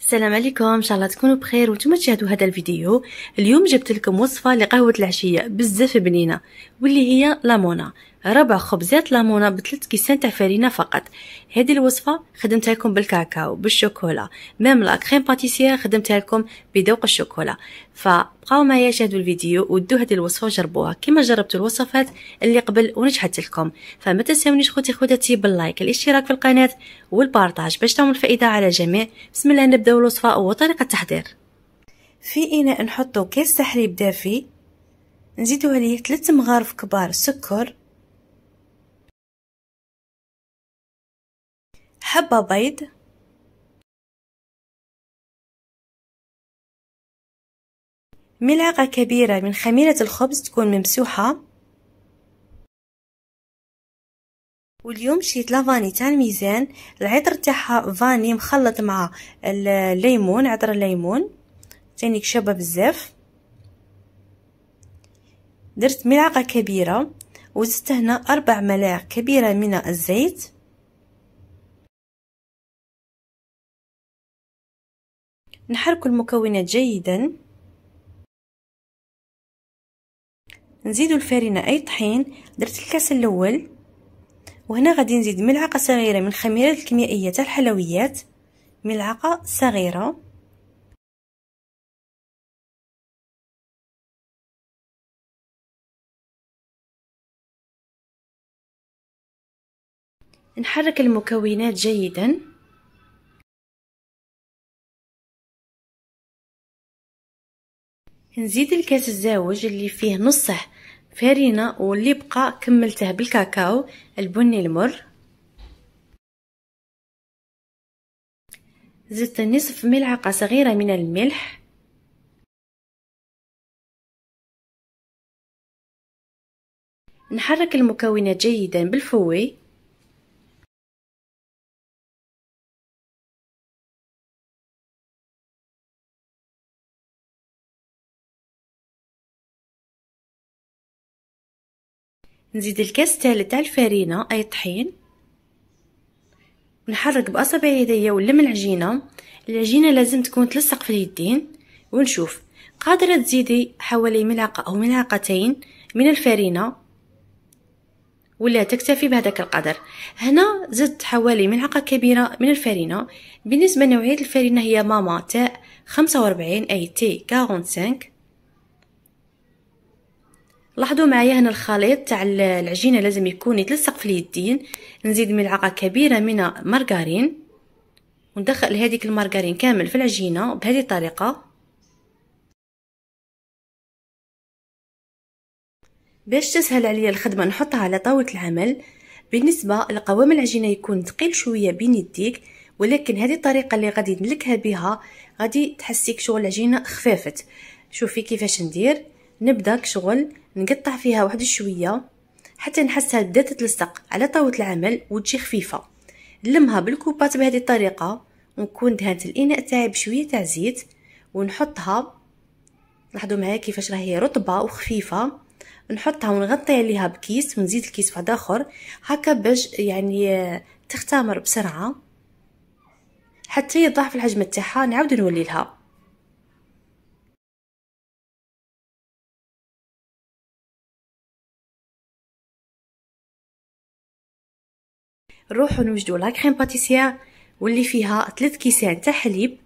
السلام عليكم ان شاء الله تكونوا بخير وانتم تشاهدوا هذا الفيديو اليوم جبت لكم وصفه لقهوه العشيه بزاف بنينه واللي هي لامونا ربع خبزات لامونا بثلاث كيسان تاع فرينه فقط هذه الوصفه خدمتها لكم بالكاكاو بالشوكولا ميم لا كريم باتيسير خدمتها لكم بذوق الشوكولا ف بقاو معايا شاهدوا الفيديو ودوا هذه الوصفه وجربوها كما جربتوا الوصفات اللي قبل ونجحت لكم فما تنساونيش خوتي خواتاتي باللايك الاشتراك في القناه والبارطاج باش تعمل الفائده على الجميع بسم الله نبداو الوصفه وطريقه التحضير في اناء نحطو كاس تحليب دافي نزيدو عليه 3 مغارف كبار سكر حبه بيض ملعقة كبيرة من خميرة الخبز تكون ممسوحة واليوم شريت لافاني تاع الميزان العطر تاعها فاني مخلط مع الليمون عطر الليمون تاني كشابة بزاف درت ملعقة كبيرة وزدت هنا أربع ملاعق كبيرة من الزيت نحرك المكونات جيداً نزيدو الفرينه اي طحين درت الكاس الاول وهنا غادي نزيد ملعقه صغيره من الخميره الكيميائيه تاع الحلويات ملعقه صغيره نحرك المكونات جيدا نزيد الكاس الزاوج اللي فيه نصه فرينة واللي بقى كملته بالكاكاو البني المر زدت نصف ملعقة صغيرة من الملح نحرك المكونات جيدا بالفوي نزيد الكاس الثالث تاع الفرينه اي طحين نحرك باصابع يديا ونلم العجينه العجينه لازم تكون تلصق في اليدين ونشوف قادره تزيدي حوالي ملعقه او ملعقتين من الفرينه ولا تكتفي بهذاك القدر هنا زدت حوالي ملعقه كبيره من الفرينه بالنسبه لنوعيه الفرينه هي ماما تاع 45 اي تي 45 لاحظوا معايا هنا الخليط تاع العجينه لازم يكون يتلصق في اليدين نزيد ملعقه كبيره من مارغرين وندخل هذيك المارغرين كامل في العجينه بهذه الطريقه باش تسهل عليا الخدمه نحطها على طاوله العمل بالنسبه لقوام العجينه يكون ثقيل شويه بين يديك ولكن هذه الطريقه اللي غادي نلكها بها غادي تحسيك شغل العجينه خفافت شوفي كيفاش ندير نبدا كشغل نقطع فيها واحد شويه حتى نحسها بدات تلصق على طاوله العمل وتجي خفيفه نلمها بالكوبات بهذه الطريقه ونكون دهنت الاناء تاعي بشويه تاع زيت ونحطها لاحظوا معايا كيفاش راهي رطبه وخفيفه نحطها ونغطي عليها بكيس ونزيد الكيس واحد اخر هكا باش يعني تختمر بسرعه حتى يضعف الحجم تاعها نعاود نولي لها نروحو نوجدو لا كريم باتيسيير واللي فيها 3 كيسان تاع حليب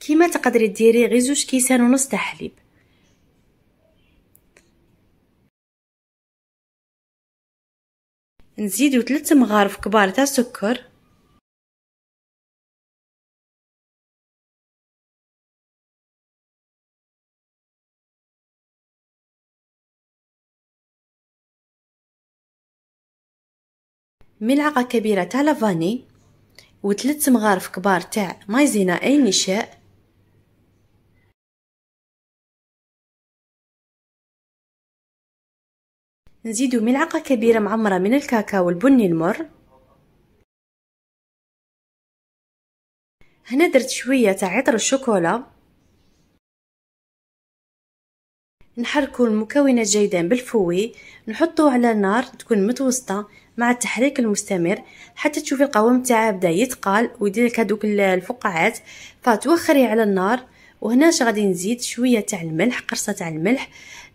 كيما تقدري ديري غير زوج كيسان ونص تاع حليب نزيدو 3 مغارف كبار تاع سكر ملعقة كبيرة تاع لافاني وثلاث مغارف كبار تاع مايزينا أي نشاء نزيدو ملعقة كبيرة معمرة من الكاكاو البني المر هنا درت شوية تاع عطر الشوكولا نحركو المكونات جيدا بالفوي نحطو على نار تكون متوسطة مع التحريك المستمر حتى تشوفي القوام تاعها بدا يتقال ويدير لك هذوك الفقاعات فتوخري على النار وهنا غادي نزيد شويه تاع الملح قرصه تاع الملح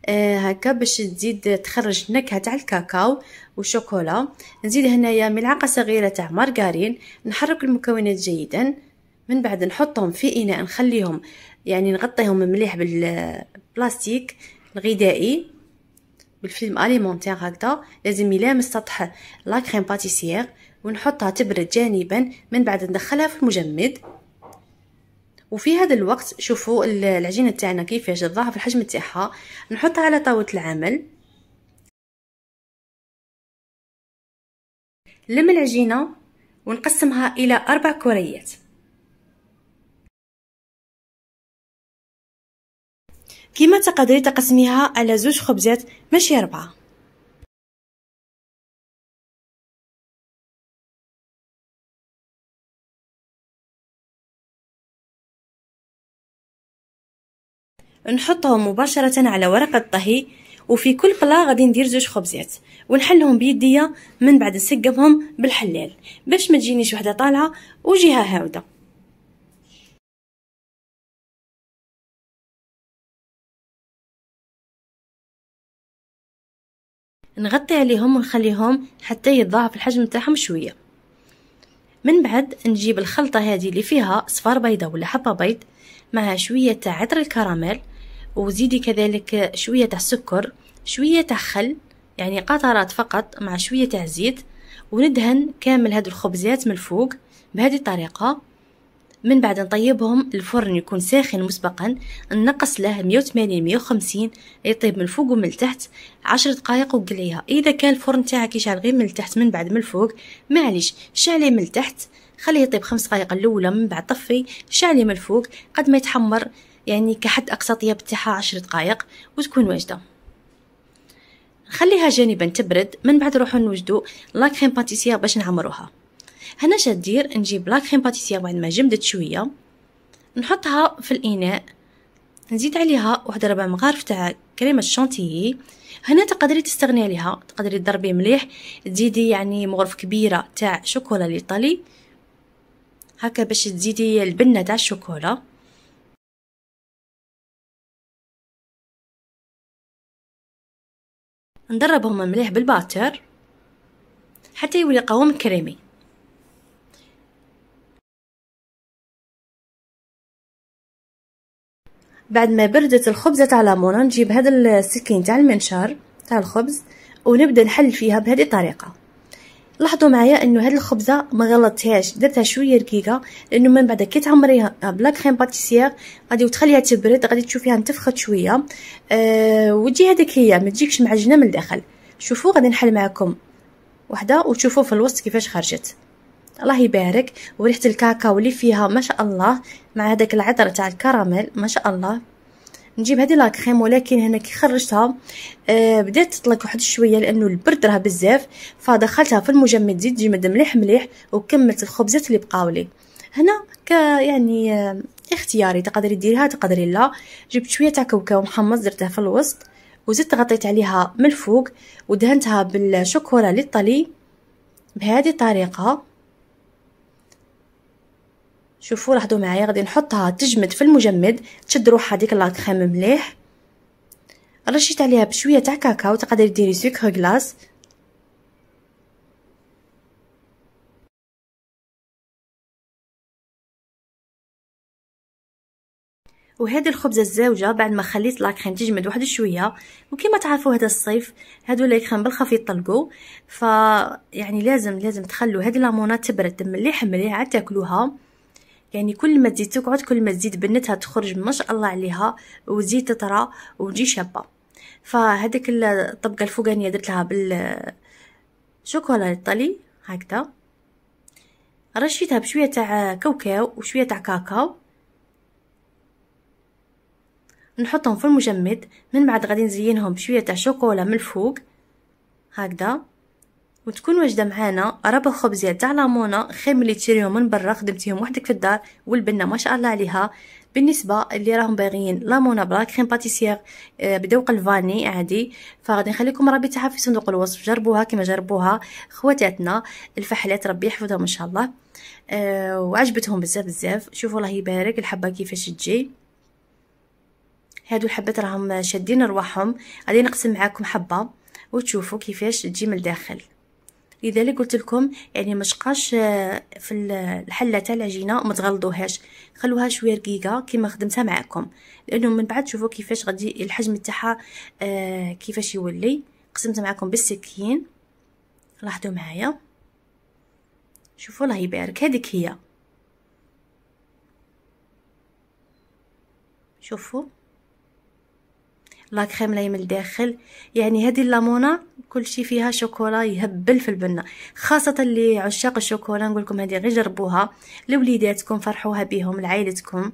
آه هكا باش تزيد تخرج النكهه تاع الكاكاو والشوكولا نزيد هنايا ملعقه صغيره تاع مارغرين نحرك المكونات جيدا من بعد نحطهم في اناء نخليهم يعني نغطيهم مليح بال البلاستيك الغذائي بالفيلم اليمونتير هكذا لازم يلامس سطح لا كريم باتيسير ونحطها تبرد جانبا من بعد ندخلها في المجمد وفي هذا الوقت شوفوا العجينه تاعنا كيفاش تضاعف في الحجم تاعها نحطها على طاوله العمل لم العجينه ونقسمها الى اربع كريات كما تقدري تقسميها على زوج خبزات ماشي ربعة نحطهم مباشرة على ورقة الطهي وفي كل بلا غادي ندير زوج خبزات ونحلهم بيديا من بعد نسقبهم بالحلال باش ما تجينيش وحده طالعه وجهه هاوده نغطي عليهم ونخليهم حتى يتضاعف الحجم تاعهم شويه من بعد نجيب الخلطه هذه اللي فيها صفار بيضه ولا حبه بيض مع شويه تاع عطر الكراميل وزيدي كذلك شويه تاع سكر شويه تاع خل يعني قطرات فقط مع شويه تاع زيت وندهن كامل هاد الخبزات من الفوق بهذه الطريقه من بعد نطيبهم الفرن يكون ساخن مسبقا نقص له 180 150 يطيب من الفوق ومن التحت 10 دقائق وقليها اذا كان الفرن تاعك يشعل غير من التحت من بعد من الفوق معليش شعليه من التحت خليه يطيب خمس دقائق الاولى من بعد طفي شعليه من الفوق قد ما يتحمر يعني كحد اقصى طياب تاعها 10 دقائق وتكون واجده نخليها جانبا تبرد من بعد نروحو نوجدو لا كريم باتيسير باش نعمروها هنا شدير نجيب لا كريم باتيسيير بعد ما جمدت شويه نحطها في الاناء نزيد عليها واحد ربع مغارف تاع كريمه الشانتيي هنا تقدري تستغني عليها تقدري تضربي مليح تزيدي يعني مغرف كبيره تاع شوكولا ليطالي هكا باش تزيدي البنه تاع الشوكولا ندربهم مليح بالباتر حتى يولي قوام كريمي بعد ما بردت الخبزه تاع لامونه نجيب هذا السكين تاع المنشار تاع الخبز ونبدا نحل فيها بهذه الطريقه لاحظوا معايا انه هاد الخبزه ما غلطتهاش درتها شويه رقيقه لانه من بعد كي تعمريها بلا كريم باتيسير غادي تخليها تبرد غادي تشوفيها انتفخت شويه أه وتجي هذيك هي ما تجيكش معجنه من الداخل شوفوا غادي نحل معكم وحده وتشوفوا في الوسط كيفاش خرجت الله يبارك وريحه الكاكاو اللي فيها ما شاء الله مع هذاك العطر تاع الكراميل ما شاء الله نجيب هذه لاكريم ولكن هنا كي خرجتها آه بدات تطلق واحد شويه لانه البرد راه بزاف فدخلتها في المجمد زيت جمد مليح مليح وكملت الخبزات اللي بقاو لي هنا ك يعني آه اختياري تقدري ديريها تقدري لا جبت شويه تاع كاوكاو محمص درته في الوسط وزدت غطيت عليها من الفوق ودهنتها بالشوكولا للطلي بهذه الطريقه شوفوا لاحظوا معايا غادي نحطها تجمد في المجمد تشد روحها ديك لاكريم مليح رشيت عليها بشويه تاع كاكاو تقدري ديري سكر غلاس وهذه الخبزه الزاوجه بعد ما خليت لاكريم تجمد واحد شويه وكما تعرفوا هذا الصيف هادو لاكريم بالخف يطلقوا ف يعني لازم لازم تخلوا هذه لامونه تبرد مليح مليح عاد تاكلوها يعني كل ما تزيد تقعد كل ما تزيد بنتها تخرج ما شاء الله عليها وتزيد تطرى وتجي شابه فهذيك الطبقه الفوقانيه درت لها بالشوكولا الطلي هكذا رشيتها بشويه تاع كاوكاو وشويه تاع كاكاو نحطهم في المجمد من بعد غادي نزينهم بشويه تاع شوكولا من الفوق هكذا وتكون واجده معانا ربع خبزيه تاع لامونا خير ملي تشريهم من برا خدمتيهم وحدك في الدار والبنه ما شاء الله عليها بالنسبه اللي راهم باغيين لامونا بلا كريم باتيسيير آه، بدوق الفاني عادي فغادي نخليكم ربي تاعها في صندوق الوصف جربوها كما جربوها خواتاتنا الفحلات ربي يحفظهم ان شاء الله آه، وعجبتهم بزاف بزاف شوفوا الله يبارك الحبه كيفاش تجي هادو الحبات راهم شادين رواحهم غادي نقسم معاكم حبه وتشوفوا كيفاش تجي من الداخل لذلك قلت لكم يعني ما تبقاش آه، في الحله تاع العجينه وما تغلطوهاش خلوها شويه رقيقه كما خدمتها معكم لانه من بعد شوفوا كيفاش غادي الحجم تاعها آه، كيفاش يولي قسمت معكم بالسكين لاحظوا معايا شوفوا الله يبارك هذيك هي شوفوا لا كريم لاي من الداخل يعني هذه اللامونه كل شيء فيها شوكولا يهبل في البنه خاصه اللي عشاق الشوكولا نقول لكم هذه غير جربوها لوليداتكم فرحوها بهم لعائلتكم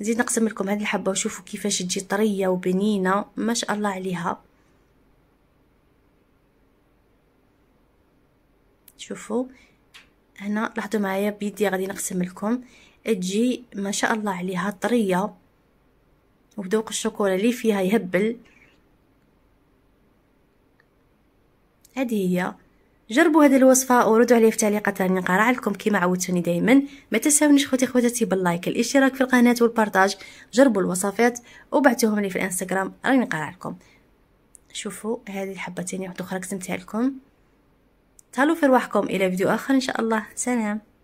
نزيد نقسم لكم هذه الحبه وشوفوا كيفاش تجي طريه وبنينه ما شاء الله عليها شوفوا هنا لاحظوا معايا بيدي غادي نقسم لكم تجي ما شاء الله عليها طريه وبدوق الشوكولا اللي فيها يهبل هذه هي جربوا هذه الوصفه وردوا عليها في تعليقات راني نقرا لكم كيما عودتوني دائما ما تنساونيش خوتي خواتاتي باللايك الاشتراك في القناه والبارتاج جربوا الوصفات وبعثوهم لي في الانستغرام راني نقرا لكم شوفوا هذه الحبه ثانيه وحدة اخرى كتمتها لكم تهلاو في رواحكم الى فيديو اخر ان شاء الله سلام